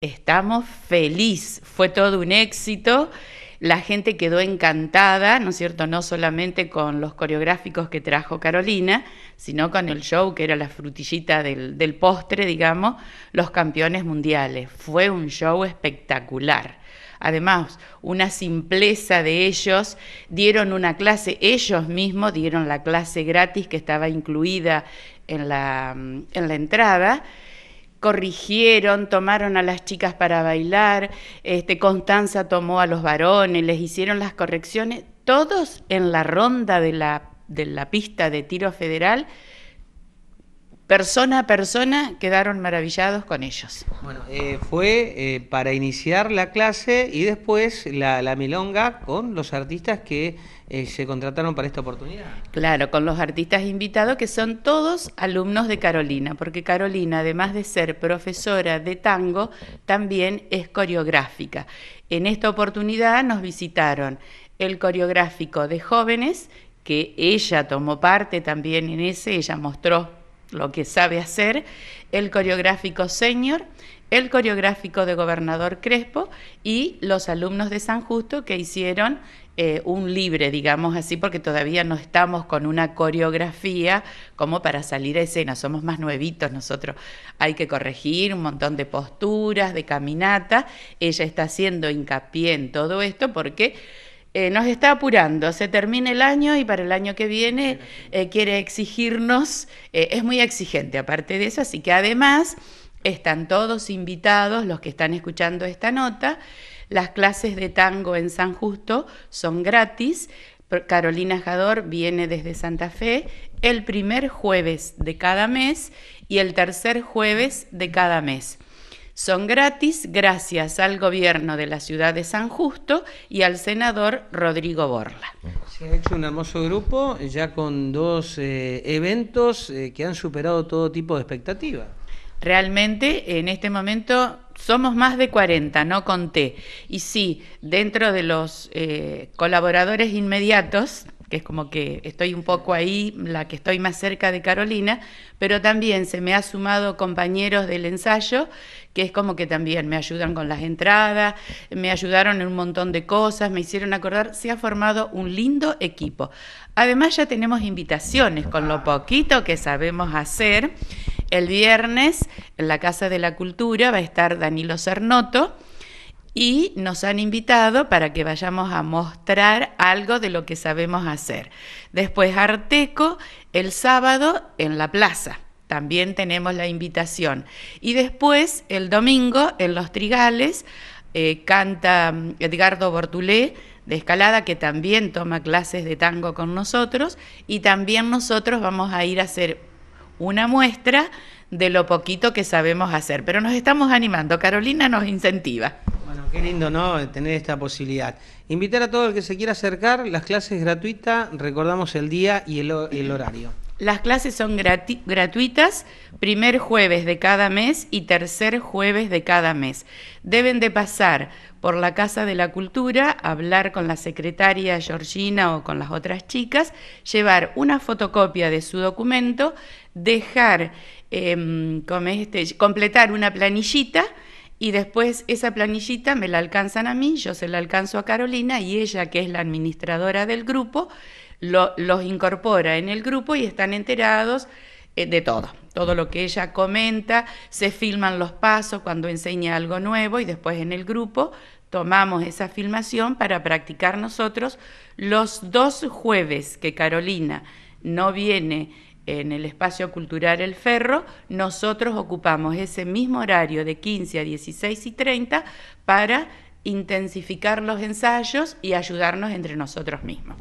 Estamos feliz, fue todo un éxito. La gente quedó encantada, ¿no es cierto? No solamente con los coreográficos que trajo Carolina, sino con el show que era la frutillita del, postre, digamos, los campeones mundiales. Fue un show espectacular. Además, una simpleza de ellos, dieron una clase, ellos mismos dieron la clase gratis que estaba incluida en la entrada corrigieron, tomaron a las chicas para bailar, este, Constanza tomó a los varones, les hicieron las correcciones, todos en la ronda de la, de la pista de tiro federal persona a persona quedaron maravillados con ellos. Bueno, eh, fue eh, para iniciar la clase y después la, milonga con los artistas que eh, se contrataron para esta oportunidad. Claro, con los artistas invitados que son todos alumnos de Carolina, porque Carolina, además de ser profesora de tango, también es coreográfica. En esta oportunidad nos visitaron el coreográfico de jóvenes, que ella tomó parte también en ese, ella mostró lo que sabe hacer, el coreográfico senior, el coreográfico de gobernador Crespo y los alumnos de San Justo que hicieron eh, un libre, digamos así, porque todavía no estamos con una coreografía como para salir a escena, somos más nuevitos nosotros. Hay que corregir un montón de posturas, de caminata. Ella está haciendo hincapié en todo esto porque eh, nos está apurando, se termina el año y para el año que viene eh, quiere exigirnos, eh, es muy exigente aparte de eso, así que además están todos invitados los que están escuchando esta nota, las clases de tango en San Justo son gratis, Carolina Jador viene desde Santa Fe el primer jueves de cada mes y el tercer jueves de cada mes. Son gratis gracias al gobierno de la ciudad de San Justo y al senador Rodrigo Borla. Se ha hecho un hermoso grupo ya con dos eh, eventos eh, que han superado todo tipo de expectativas. Realmente en este momento somos más de 40, no conté. Y sí, dentro de los eh, colaboradores inmediatos que es como que estoy un poco ahí, la que estoy más cerca de Carolina, pero también se me ha sumado compañeros del ensayo, que es como que también me ayudan con las entradas, me ayudaron en un montón de cosas, me hicieron acordar, se ha formado un lindo equipo. Además ya tenemos invitaciones con lo poquito que sabemos hacer. El viernes en la Casa de la Cultura va a estar Danilo Cernoto, y nos han invitado para que vayamos a mostrar algo de lo que sabemos hacer. Después Arteco el sábado en la plaza. También tenemos la invitación. Y después el domingo en Los Trigales eh, canta mm, Edgardo Bortulé de escalada que también toma clases de tango con nosotros y también nosotros vamos a ir a hacer una muestra de lo poquito que sabemos hacer. Pero nos estamos animando, Carolina nos incentiva qué lindo, ¿no? Tener esta posibilidad. Invitar a todo el que se quiera acercar, las clases gratuitas, recordamos el día y el, horario. Las clases son gratuitas, primer jueves de cada mes y tercer jueves de cada mes. Deben de pasar por la Casa de la Cultura, hablar con la secretaria Georgina o con las otras chicas, llevar una fotocopia de su documento, dejar, em, este, completar una planillita y después esa planillita me la alcanzan a mí, yo se la alcanzo a Carolina y ella, que es la administradora del grupo, los incorpora en el grupo y están enterados eh, de todo, todo lo que ella comenta, se filman los pasos cuando enseña algo nuevo y después en el grupo tomamos esa filmación para practicar nosotros los dos jueves que Carolina no viene en el espacio cultural El Ferro, nosotros ocupamos ese mismo horario de 15 a 16 y 30 para intensificar los ensayos y ayudarnos entre nosotros mismos.